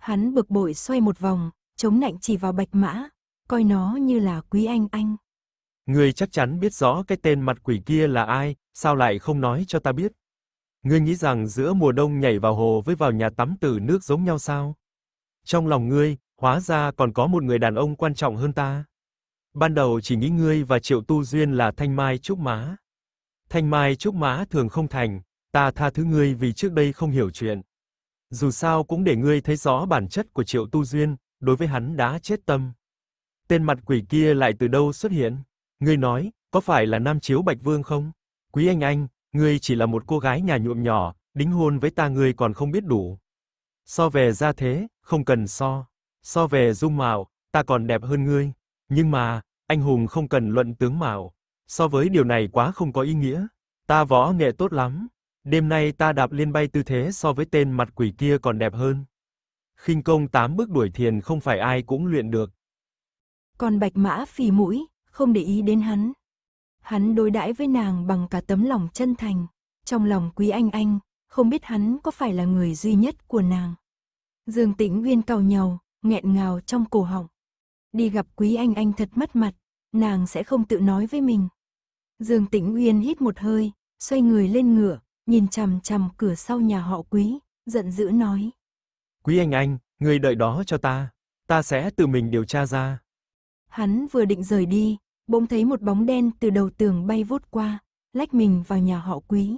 Speaker 1: Hắn bực bội xoay một vòng, chống nạnh chỉ vào bạch mã, coi nó như là quý anh anh.
Speaker 2: Ngươi chắc chắn biết rõ cái tên mặt quỷ kia là ai, sao lại không nói cho ta biết? Ngươi nghĩ rằng giữa mùa đông nhảy vào hồ với vào nhà tắm từ nước giống nhau sao? Trong lòng ngươi, hóa ra còn có một người đàn ông quan trọng hơn ta. Ban đầu chỉ nghĩ ngươi và Triệu Tu Duyên là thanh mai trúc má thanh mai trúc mã thường không thành, ta tha thứ ngươi vì trước đây không hiểu chuyện. Dù sao cũng để ngươi thấy rõ bản chất của Triệu Tu Duyên, đối với hắn đã chết tâm. Tên mặt quỷ kia lại từ đâu xuất hiện? Ngươi nói, có phải là Nam Chiếu Bạch Vương không? Quý anh anh, ngươi chỉ là một cô gái nhà nhuộm nhỏ, đính hôn với ta ngươi còn không biết đủ. So về gia thế, không cần so. So về dung mạo, ta còn đẹp hơn ngươi. Nhưng mà, anh hùng không cần luận tướng mạo. So với điều này quá không có ý nghĩa. Ta võ nghệ tốt lắm. Đêm nay ta đạp liên bay tư thế so với tên mặt quỷ kia còn đẹp hơn. Khinh công tám bước đuổi thiền không phải ai cũng luyện được.
Speaker 1: Còn Bạch Mã phì mũi, không để ý đến hắn. Hắn đối đãi với nàng bằng cả tấm lòng chân thành, trong lòng quý anh anh, không biết hắn có phải là người duy nhất của nàng. Dương Tĩnh Uyên cau nhàu, nghẹn ngào trong cổ họng. Đi gặp quý anh anh thật mất mặt, nàng sẽ không tự nói với mình. Dương Tĩnh Uyên hít một hơi, xoay người lên ngựa, nhìn chằm chằm cửa sau nhà họ Quý, giận dữ nói.
Speaker 2: Quý anh anh, người đợi đó cho ta, ta sẽ tự mình điều tra ra.
Speaker 1: Hắn vừa định rời đi, bỗng thấy một bóng đen từ đầu tường bay vút qua, lách mình vào nhà họ Quý.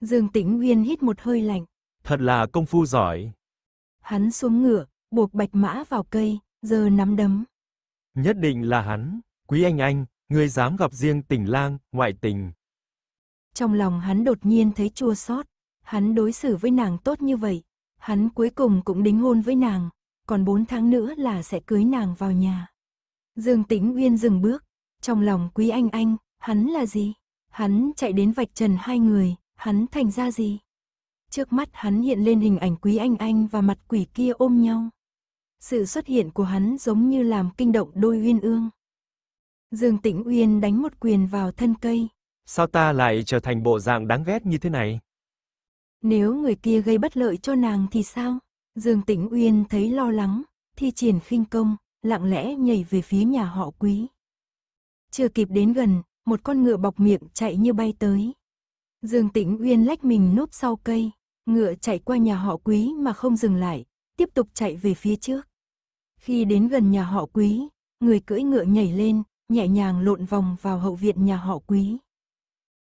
Speaker 1: Dương Tĩnh Uyên hít một hơi lạnh.
Speaker 2: Thật là công phu giỏi.
Speaker 1: Hắn xuống ngựa, buộc bạch mã vào cây, giờ nắm đấm.
Speaker 2: Nhất định là hắn, quý anh anh, ngươi dám gặp riêng tình lang, ngoại tình.
Speaker 1: Trong lòng hắn đột nhiên thấy chua xót, hắn đối xử với nàng tốt như vậy, hắn cuối cùng cũng đính hôn với nàng, còn bốn tháng nữa là sẽ cưới nàng vào nhà. Dương Tĩnh Uyên dừng bước, trong lòng Quý Anh Anh, hắn là gì? Hắn chạy đến vạch trần hai người, hắn thành ra gì? Trước mắt hắn hiện lên hình ảnh Quý Anh Anh và mặt quỷ kia ôm nhau. Sự xuất hiện của hắn giống như làm kinh động đôi uyên ương. Dương Tĩnh Uyên đánh một quyền vào thân cây.
Speaker 2: Sao ta lại trở thành bộ dạng đáng ghét như thế này?
Speaker 1: Nếu người kia gây bất lợi cho nàng thì sao? Dương Tĩnh Uyên thấy lo lắng, thi triển khinh công, lặng lẽ nhảy về phía nhà họ quý. Chưa kịp đến gần, một con ngựa bọc miệng chạy như bay tới. Dương Tĩnh Uyên lách mình núp sau cây, ngựa chạy qua nhà họ quý mà không dừng lại, tiếp tục chạy về phía trước. Khi đến gần nhà họ quý, người cưỡi ngựa nhảy lên, nhẹ nhàng lộn vòng vào hậu viện nhà họ
Speaker 2: quý.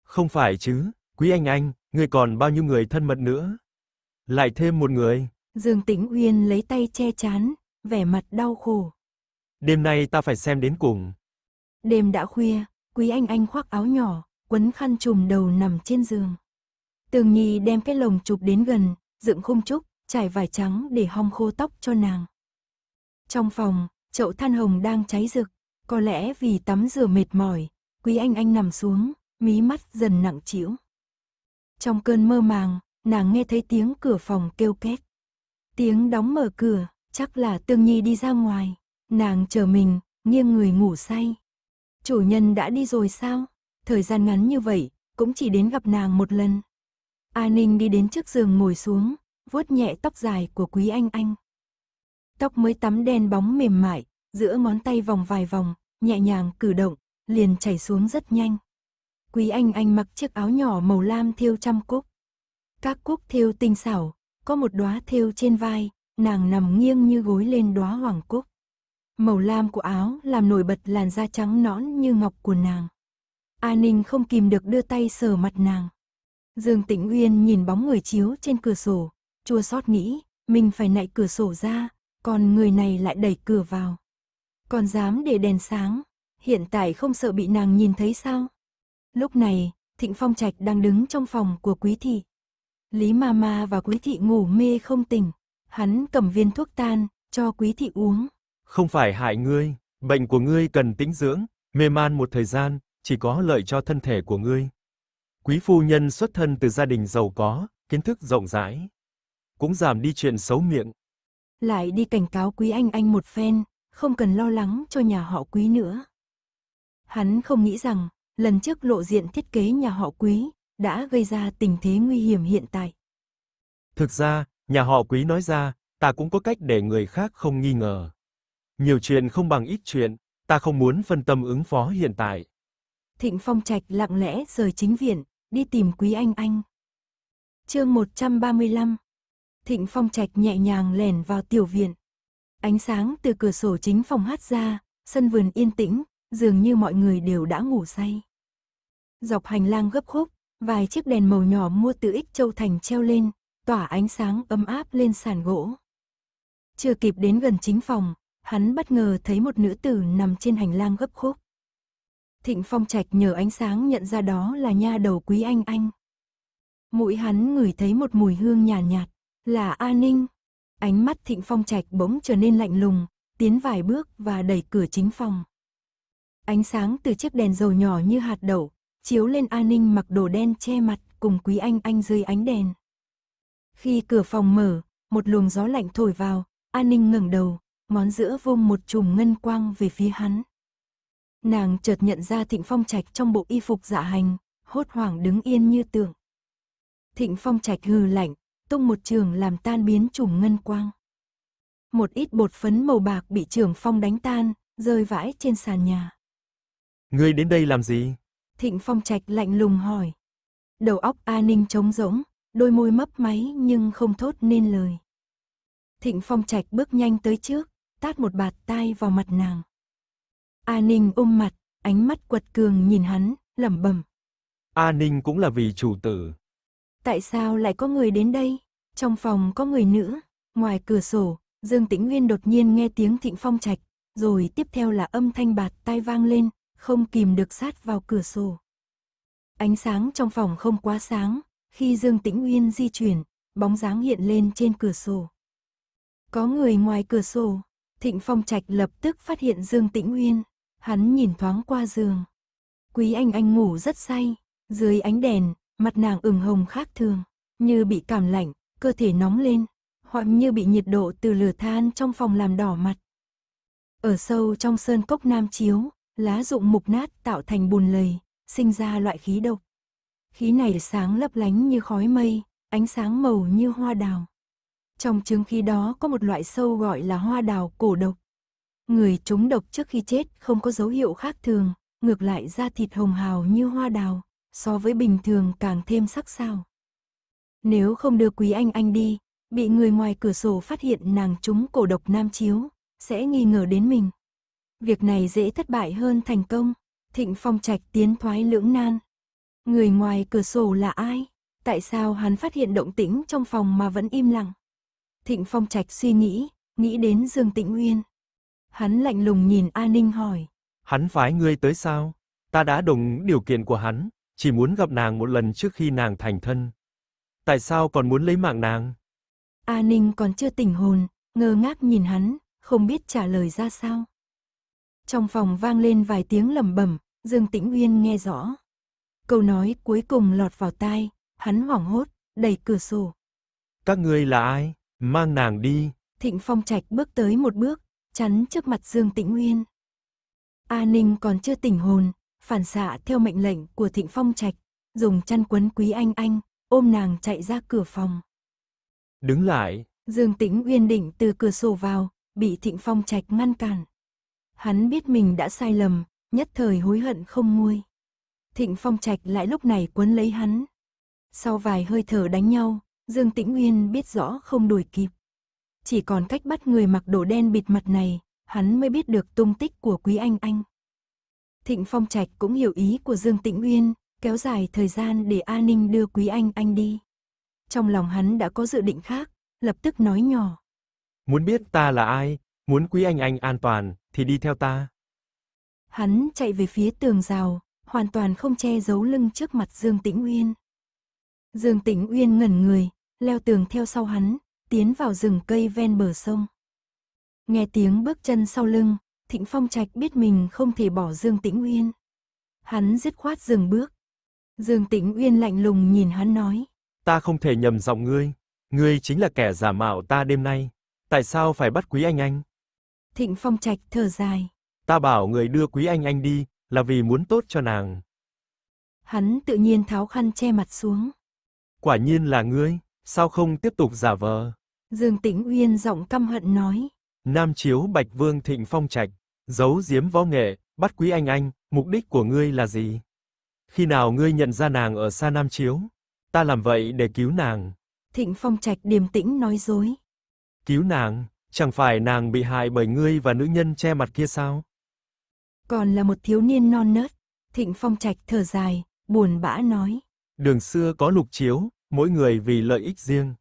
Speaker 2: Không phải chứ, quý anh anh, người còn bao nhiêu người thân mật nữa? Lại thêm một người.
Speaker 1: Dương Tĩnh Uyên lấy tay che chán, vẻ mặt đau khổ.
Speaker 2: Đêm nay ta phải xem đến cùng.
Speaker 1: Đêm đã khuya, quý anh anh khoác áo nhỏ, quấn khăn trùm đầu nằm trên giường. Tường Nhi đem cái lồng chụp đến gần, dựng khung trúc, trải vải trắng để hong khô tóc cho nàng. Trong phòng, chậu than hồng đang cháy rực, có lẽ vì tắm rửa mệt mỏi, Quý Anh Anh nằm xuống, mí mắt dần nặng trĩu. Trong cơn mơ màng, nàng nghe thấy tiếng cửa phòng kêu két. Tiếng đóng mở cửa, chắc là Tương Nhi đi ra ngoài. Nàng chờ mình, nghiêng người ngủ say. Chủ nhân đã đi rồi sao? Thời gian ngắn như vậy, cũng chỉ đến gặp nàng một lần. A Ninh đi đến trước giường ngồi xuống, vuốt nhẹ tóc dài của Quý Anh Anh. Tóc mới tắm đen bóng mềm mại, giữa ngón tay vòng vài vòng, nhẹ nhàng cử động, liền chảy xuống rất nhanh. Quý Anh Anh mặc chiếc áo nhỏ màu lam thêu trăm cúc. Các cúc thêu tinh xảo, có một đóa thêu trên vai, nàng nằm nghiêng như gối lên đóa hoàng cúc. Màu lam của áo làm nổi bật làn da trắng nõn như ngọc của nàng. A Ninh không kìm được đưa tay sờ mặt nàng. Dương Tĩnh Uyên nhìn bóng người chiếu trên cửa sổ, chua xót nghĩ, mình phải nạy cửa sổ ra, còn người này lại đẩy cửa vào. Còn dám để đèn sáng, hiện tại không sợ bị nàng nhìn thấy sao? Lúc này, Thịnh Phong Trạch đang đứng trong phòng của Quý Thị. Lý Mama và Quý Thị ngủ mê không tỉnh, hắn cầm viên thuốc tan, cho Quý Thị uống.
Speaker 2: Không phải hại ngươi, bệnh của ngươi cần tĩnh dưỡng, mê man một thời gian, chỉ có lợi cho thân thể của ngươi. Quý phu nhân xuất thân từ gia đình giàu có, kiến thức rộng rãi, cũng giảm đi chuyện xấu miệng.
Speaker 1: Lại đi cảnh cáo Quý Anh Anh một phen, không cần lo lắng cho nhà họ quý nữa. Hắn không nghĩ rằng, lần trước lộ diện thiết kế nhà họ quý đã gây ra tình thế nguy hiểm hiện tại.
Speaker 2: Thực ra, nhà họ quý nói ra, ta cũng có cách để người khác không nghi ngờ. Nhiều chuyện không bằng ít chuyện, ta không muốn phân tâm ứng phó hiện tại.
Speaker 1: Thịnh Phong Trạch lặng lẽ rời chính viện, đi tìm Quý Anh Anh. Chương 135. Thịnh Phong Trạch nhẹ nhàng lẻn vào tiểu viện. Ánh sáng từ cửa sổ chính phòng hát ra, sân vườn yên tĩnh, dường như mọi người đều đã ngủ say. Dọc hành lang gấp khúc, vài chiếc đèn màu nhỏ mua từ ích châu thành treo lên, tỏa ánh sáng ấm áp lên sàn gỗ. Chưa kịp đến gần chính phòng, hắn bất ngờ thấy một nữ tử nằm trên hành lang gấp khúc. Thịnh Phong Trạch nhờ ánh sáng nhận ra đó là nha đầu Quý Anh Anh. Mũi hắn ngửi thấy một mùi hương nhàn nhạt, nhạt, là A Ninh. Ánh mắt Thịnh Phong Trạch bỗng trở nên lạnh lùng, tiến vài bước và đẩy cửa chính phòng. Ánh sáng từ chiếc đèn dầu nhỏ như hạt đậu, chiếu lên An Ninh mặc đồ đen che mặt cùng Quý Anh Anh dưới ánh đèn. Khi cửa phòng mở, một luồng gió lạnh thổi vào, An Ninh ngẩng đầu, ngón giữa vung một chùm ngân quang về phía hắn. Nàng chợt nhận ra Thịnh Phong Trạch trong bộ y phục dạ hành, hốt hoảng đứng yên như tượng. Thịnh Phong Trạch hừ lạnh, tung một trường làm tan biến chùm ngân quang. Một ít bột phấn màu bạc bị trường phong đánh tan, rơi vãi trên sàn nhà.
Speaker 2: Ngươi đến đây làm gì?
Speaker 1: Thịnh Phong Trạch lạnh lùng hỏi. Đầu óc A Ninh trống rỗng, đôi môi mấp máy nhưng không thốt nên lời. Thịnh Phong Trạch bước nhanh tới trước, tát một bạt tay vào mặt nàng. A Ninh ôm mặt, ánh mắt quật cường nhìn hắn, lẩm bẩm.
Speaker 2: A Ninh cũng là vì chủ tử,
Speaker 1: Tại sao lại có người đến đây? Trong phòng có người nữa. Ngoài cửa sổ, Dương Tĩnh Nguyên đột nhiên nghe tiếng thịnh phong trạch, rồi tiếp theo là âm thanh bạt tai vang lên, không kìm được sát vào cửa sổ. Ánh sáng trong phòng không quá sáng, khi Dương Tĩnh Nguyên di chuyển, bóng dáng hiện lên trên cửa sổ. Có người ngoài cửa sổ, Thịnh Phong Trạch lập tức phát hiện Dương Tĩnh Nguyên, hắn nhìn thoáng qua giường. Quý Anh Anh ngủ rất say, dưới ánh đèn, mặt nàng ửng hồng khác thường, như bị cảm lạnh, cơ thể nóng lên, hoặc như bị nhiệt độ từ lửa than trong phòng làm đỏ mặt. Ở sâu trong sơn cốc nam chiếu, lá rụng mục nát tạo thành bùn lầy, sinh ra loại khí độc. Khí này sáng lấp lánh như khói mây, ánh sáng màu như hoa đào. Trong chứng khí đó có một loại sâu gọi là hoa đào cổ độc. Người trúng độc trước khi chết không có dấu hiệu khác thường, ngược lại da thịt hồng hào như hoa đào, so với bình thường càng thêm sắc sao. Nếu không đưa Quý Anh Anh đi, bị người ngoài cửa sổ phát hiện nàng trúng cổ độc nam chiếu, sẽ nghi ngờ đến mình. Việc này dễ thất bại hơn thành công, thịnh phong trạch tiến thoái lưỡng nan. Người ngoài cửa sổ là ai? Tại sao hắn phát hiện động tĩnh trong phòng mà vẫn im lặng? Thịnh phong trạch suy nghĩ, nghĩ đến Dương Tĩnh Nguyên, Hắn lạnh lùng nhìn A Ninh hỏi.
Speaker 2: Hắn phái ngươi tới sao? Ta đã đồng điều kiện của hắn chỉ muốn gặp nàng một lần trước khi nàng thành thân. Tại sao còn muốn lấy mạng nàng?
Speaker 1: A Ninh còn chưa tỉnh hồn, ngơ ngác nhìn hắn, không biết trả lời ra sao. Trong phòng vang lên vài tiếng lầm bẩm, Dương Tĩnh Uyên nghe rõ. Câu nói cuối cùng lọt vào tai, hắn hoảng hốt, đẩy cửa sổ.
Speaker 2: Các ngươi là ai? Mang nàng đi.
Speaker 1: Thịnh Phong Trạch bước tới một bước, chắn trước mặt Dương Tĩnh Uyên. A Ninh còn chưa tỉnh hồn, phản xạ theo mệnh lệnh của Thịnh Phong Trạch, dùng chăn quấn Quý Anh Anh, ôm nàng chạy ra cửa phòng.
Speaker 2: Đứng lại.
Speaker 1: Dương Tĩnh Uyên định từ cửa sổ vào, bị Thịnh Phong Trạch ngăn cản. Hắn biết mình đã sai lầm, nhất thời hối hận không nguôi. Thịnh Phong Trạch lại lúc này quấn lấy hắn. Sau vài hơi thở đánh nhau, Dương Tĩnh Uyên biết rõ không đuổi kịp. Chỉ còn cách bắt người mặc đồ đen bịt mặt này, hắn mới biết được tung tích của Quý Anh Anh. Thịnh Phong Trạch cũng hiểu ý của Dương Tĩnh Uyên, kéo dài thời gian để A Ninh đưa Quý Anh anh đi. Trong lòng hắn đã có dự định khác, lập tức nói nhỏ.
Speaker 2: Muốn biết ta là ai, muốn Quý Anh anh an toàn, thì đi theo ta.
Speaker 1: Hắn chạy về phía tường rào, hoàn toàn không che giấu lưng trước mặt Dương Tĩnh Uyên. Dương Tĩnh Uyên ngẩn người, leo tường theo sau hắn, tiến vào rừng cây ven bờ sông. Nghe tiếng bước chân sau lưng, Thịnh Phong Trạch biết mình không thể bỏ Dương Tĩnh Uyên. Hắn dứt khoát dừng bước. Dương Tĩnh Uyên lạnh lùng nhìn hắn nói.
Speaker 2: Ta không thể nhầm giọng ngươi. Ngươi chính là kẻ giả mạo ta đêm nay. Tại sao phải bắt Quý Anh Anh? Thịnh Phong Trạch thở dài. Ta bảo người đưa Quý Anh Anh đi, là vì muốn tốt cho nàng.
Speaker 1: Hắn tự nhiên tháo khăn che mặt xuống.
Speaker 2: Quả nhiên là ngươi, sao không tiếp tục giả vờ?
Speaker 1: Dương Tĩnh Uyên giọng căm hận nói.
Speaker 2: Nam Chiếu Bạch Vương Thịnh Phong Trạch, giấu giếm võ nghệ, bắt quý anh anh, mục đích của ngươi là gì? Khi nào ngươi nhận ra nàng ở xa Nam Chiếu? Ta làm vậy để cứu nàng.
Speaker 1: Thịnh Phong Trạch điềm tĩnh nói dối.
Speaker 2: Cứu nàng, chẳng phải nàng bị hại bởi ngươi và nữ nhân che mặt kia sao?
Speaker 1: Còn là một thiếu niên non nớt, Thịnh Phong Trạch thở dài, buồn bã nói.
Speaker 2: Đường xưa có lục chiếu, mỗi người vì lợi ích riêng.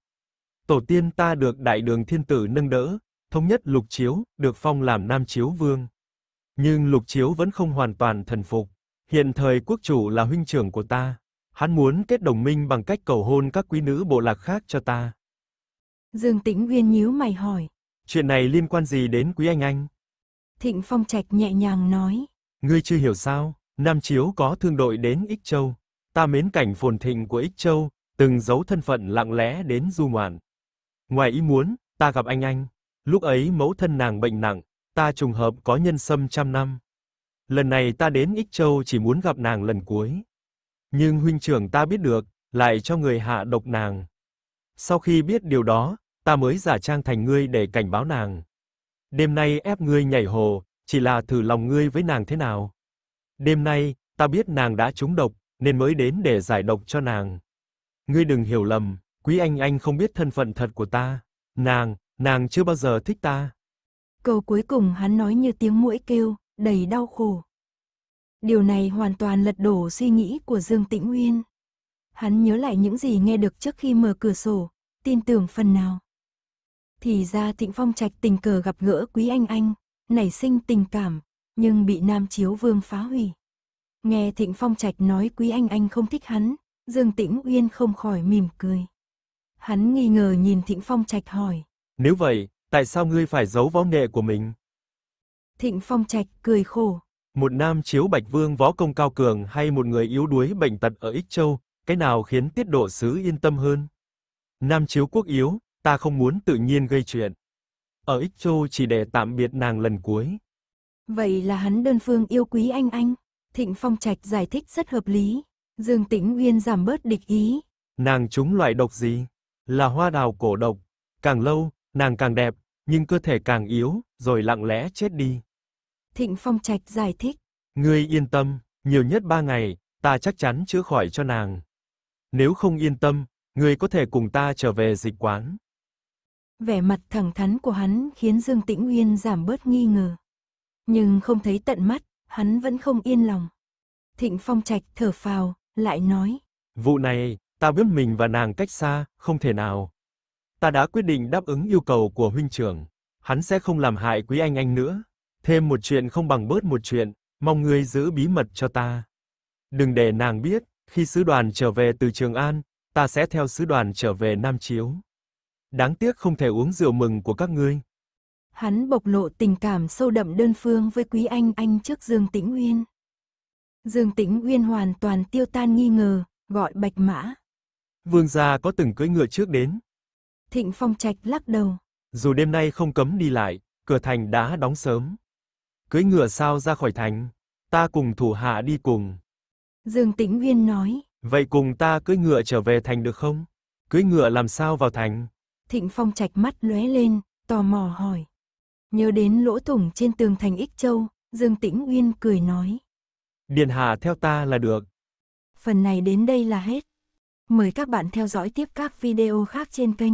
Speaker 2: Tổ tiên ta được đại đường thiên tử nâng đỡ, thống nhất Lục Chiếu, được phong làm Nam Chiếu Vương. Nhưng Lục Chiếu vẫn không hoàn toàn thần phục. Hiện thời quốc chủ là huynh trưởng của ta, hắn muốn kết đồng minh bằng cách cầu hôn các quý nữ bộ lạc khác cho ta.
Speaker 1: Dương Tĩnh nguyên nhíu mày hỏi.
Speaker 2: Chuyện này liên quan gì đến quý anh anh?
Speaker 1: Thịnh Phong Trạch nhẹ nhàng nói.
Speaker 2: Ngươi chưa hiểu sao, Nam Chiếu có thương đội đến Ích Châu. Ta mến cảnh phồn thịnh của Ích Châu, từng giấu thân phận lặng lẽ đến du ngoạn. Ngoài ý muốn, ta gặp anh anh. Lúc ấy mẫu thân nàng bệnh nặng, ta trùng hợp có nhân sâm trăm năm. Lần này ta đến Ích Châu chỉ muốn gặp nàng lần cuối. Nhưng huynh trưởng ta biết được, lại cho người hạ độc nàng. Sau khi biết điều đó, ta mới giả trang thành ngươi để cảnh báo nàng. Đêm nay ép ngươi nhảy hồ, chỉ là thử lòng ngươi với nàng thế nào. Đêm nay, ta biết nàng đã trúng độc, nên mới đến để giải độc cho nàng. Ngươi đừng hiểu lầm, Quý Anh Anh không biết thân phận thật của ta. Nàng, Nàng chưa bao giờ thích ta.
Speaker 1: Câu cuối cùng hắn nói như tiếng mũi kêu, đầy đau khổ. Điều này hoàn toàn lật đổ suy nghĩ của Dương Tĩnh Uyên. Hắn nhớ lại những gì nghe được trước khi mở cửa sổ, tin tưởng phần nào. Thì ra Thịnh Phong Trạch tình cờ gặp gỡ Quý Anh Anh, nảy sinh tình cảm, nhưng bị Nam Chiếu Vương phá hủy. Nghe Thịnh Phong Trạch nói Quý Anh Anh không thích hắn, Dương Tĩnh Uyên không khỏi mỉm cười. Hắn nghi ngờ nhìn Thịnh Phong Trạch hỏi.
Speaker 2: Nếu vậy, tại sao ngươi phải giấu võ nghệ của mình?
Speaker 1: Thịnh Phong Trạch cười khổ.
Speaker 2: Một nam chiếu bạch vương võ công cao cường hay một người yếu đuối bệnh tật ở Ích Châu, cái nào khiến tiết độ sứ yên tâm hơn? Nam chiếu quốc yếu, ta không muốn tự nhiên gây chuyện. Ở Ích Châu chỉ để tạm biệt nàng lần cuối.
Speaker 1: Vậy là hắn đơn phương yêu quý anh anh. Thịnh Phong Trạch giải thích rất hợp lý. Dương Tĩnh Uyên giảm bớt địch ý.
Speaker 2: Nàng chúng loại độc gì? Là hoa đào cổ độc. Càng lâu, Nàng càng đẹp, nhưng cơ thể càng yếu, rồi lặng lẽ chết đi. Thịnh Phong Trạch giải thích. Ngươi yên tâm, nhiều nhất ba ngày, ta chắc chắn chữa khỏi cho nàng. Nếu không yên tâm, ngươi có thể cùng ta trở về dịch quán.
Speaker 1: Vẻ mặt thẳng thắn của hắn khiến Dương Tĩnh Uyên giảm bớt nghi ngờ. Nhưng không thấy tận mắt, hắn vẫn không yên lòng. Thịnh Phong Trạch thở phào, lại nói.
Speaker 2: Vụ này, ta biết mình và nàng cách xa, không thể nào ta đã quyết định đáp ứng yêu cầu của huynh trưởng, hắn sẽ không làm hại quý anh anh nữa. Thêm một chuyện không bằng bớt một chuyện, mong ngươi giữ bí mật cho ta. Đừng để nàng biết, khi sứ đoàn trở về từ Trường An, ta sẽ theo sứ đoàn trở về Nam Chiếu. Đáng tiếc không thể uống rượu mừng của các ngươi.
Speaker 1: Hắn bộc lộ tình cảm sâu đậm đơn phương với Quý Anh Anh trước Dương Tĩnh Uyên. Dương Tĩnh Uyên hoàn toàn tiêu tan nghi ngờ, gọi Bạch Mã.
Speaker 2: Vương gia có từng cưỡi ngựa trước đến,
Speaker 1: Thịnh Phong Trạch lắc đầu.
Speaker 2: Dù đêm nay không cấm đi lại, cửa thành đã đóng sớm. Cưỡi ngựa sao ra khỏi thành, ta cùng thủ hạ đi cùng.
Speaker 1: Dương Tĩnh Uyên nói.
Speaker 2: Vậy cùng ta cưỡi ngựa trở về thành được không? Cưỡi ngựa làm sao vào thành?
Speaker 1: Thịnh Phong Trạch mắt lóe lên, tò mò hỏi. Nhớ đến lỗ thủng trên tường thành Ích Châu, Dương Tĩnh Uyên cười nói.
Speaker 2: Điền Hà theo ta là được.
Speaker 1: Phần này đến đây là hết. Mời các bạn theo dõi tiếp các video khác trên kênh.